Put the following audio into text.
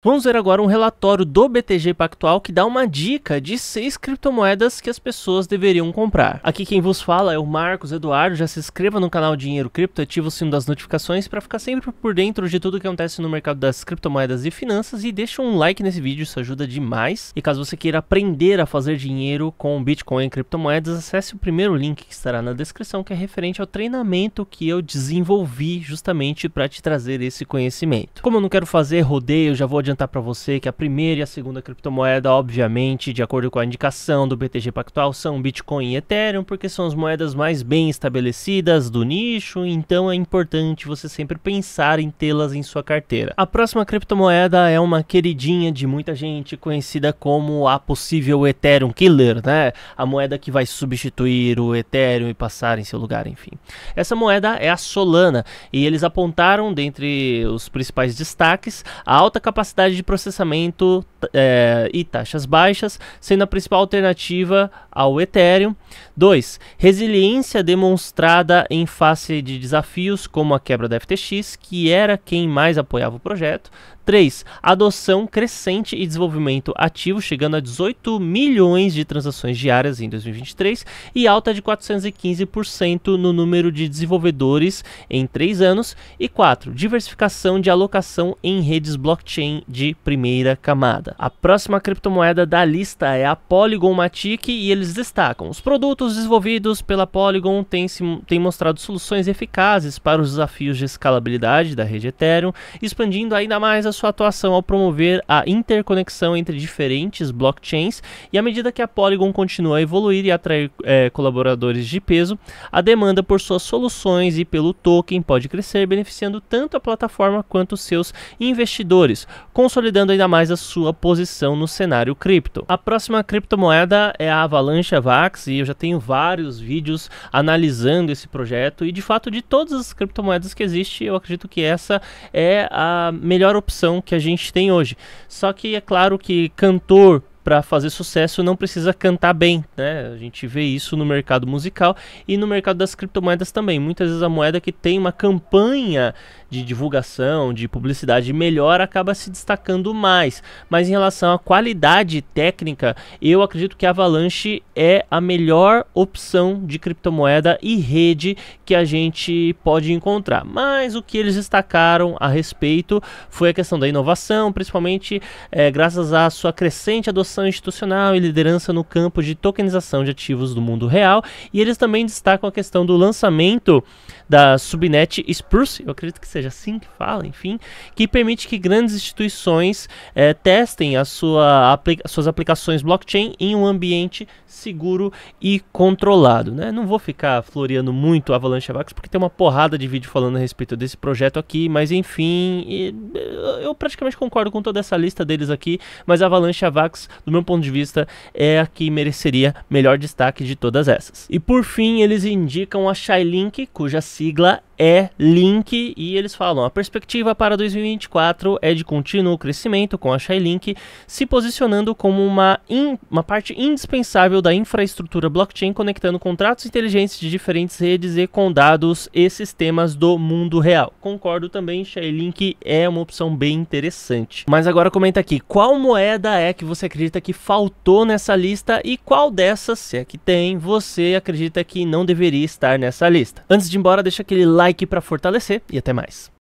Vamos ver agora um relatório do BTG Pactual que dá uma dica de seis criptomoedas que as pessoas deveriam comprar. Aqui quem vos fala é o Marcos Eduardo, já se inscreva no canal Dinheiro Cripto, ativa o sino das notificações para ficar sempre por dentro de tudo que acontece no mercado das criptomoedas e finanças e deixa um like nesse vídeo, isso ajuda demais. E caso você queira aprender a fazer dinheiro com Bitcoin e criptomoedas, acesse o primeiro link que estará na descrição que é referente ao treinamento que eu desenvolvi justamente para te trazer esse conhecimento. Como eu não quero fazer rodeio, já vou adiantar para você que a primeira e a segunda criptomoeda, obviamente, de acordo com a indicação do BTG Pactual, são Bitcoin e Ethereum, porque são as moedas mais bem estabelecidas do nicho, então é importante você sempre pensar em tê-las em sua carteira. A próxima criptomoeda é uma queridinha de muita gente, conhecida como a possível Ethereum Killer, né? A moeda que vai substituir o Ethereum e passar em seu lugar, enfim. Essa moeda é a Solana, e eles apontaram dentre os principais destaques a alta capacidade capacidade de processamento é, e taxas baixas, sendo a principal alternativa ao Ethereum. 2. Resiliência demonstrada em face de desafios como a quebra da FTX, que era quem mais apoiava o projeto. 3. Adoção crescente e desenvolvimento ativo, chegando a 18 milhões de transações diárias em 2023 e alta de 415% no número de desenvolvedores em 3 anos. E 4. Diversificação de alocação em redes blockchain de primeira camada. A próxima criptomoeda da lista é a Polygon Matic e eles destacam: os produtos desenvolvidos pela Polygon têm, têm mostrado soluções eficazes para os desafios de escalabilidade da rede Ethereum, expandindo ainda mais a sua atuação ao promover a interconexão entre diferentes blockchains. E à medida que a Polygon continua a evoluir e atrair é, colaboradores de peso, a demanda por suas soluções e pelo token pode crescer, beneficiando tanto a plataforma quanto seus investidores consolidando ainda mais a sua posição no cenário cripto. A próxima criptomoeda é a Avalanche Vax e eu já tenho vários vídeos analisando esse projeto e de fato de todas as criptomoedas que existe, eu acredito que essa é a melhor opção que a gente tem hoje. Só que é claro que cantor para fazer sucesso não precisa cantar bem, né? A gente vê isso no mercado musical e no mercado das criptomoedas também. Muitas vezes a moeda que tem uma campanha de divulgação, de publicidade melhor, acaba se destacando mais. Mas em relação à qualidade técnica, eu acredito que a Avalanche é a melhor opção de criptomoeda e rede que a gente pode encontrar. Mas o que eles destacaram a respeito foi a questão da inovação, principalmente é, graças à sua crescente adoção inovação institucional e liderança no campo de tokenização de ativos do mundo real. E eles também destacam a questão do lançamento da subnet Spruce, eu acredito que seja assim que fala, enfim, que permite que grandes instituições eh, testem a sua suas aplicações blockchain em um ambiente seguro e controlado. Né? Não vou ficar floreando muito Avalanche Avax, porque tem uma porrada de vídeo falando a respeito desse projeto aqui, mas enfim, eu praticamente concordo com toda essa lista deles aqui, mas Avalanche Avax do meu ponto de vista, é a que mereceria melhor destaque de todas essas. E por fim, eles indicam a Shylink, cuja sigla é Link e eles falam: a perspectiva para 2024 é de contínuo crescimento com a Chainlink, se posicionando como uma, in, uma parte indispensável da infraestrutura blockchain, conectando contratos inteligentes de diferentes redes e com dados e sistemas do mundo real. Concordo também, Chainlink é uma opção bem interessante. Mas agora comenta aqui: qual moeda é que você acredita que faltou nessa lista e qual dessas, se é que tem, você acredita que não deveria estar nessa lista? Antes de ir embora, deixa aquele like like para fortalecer e até mais.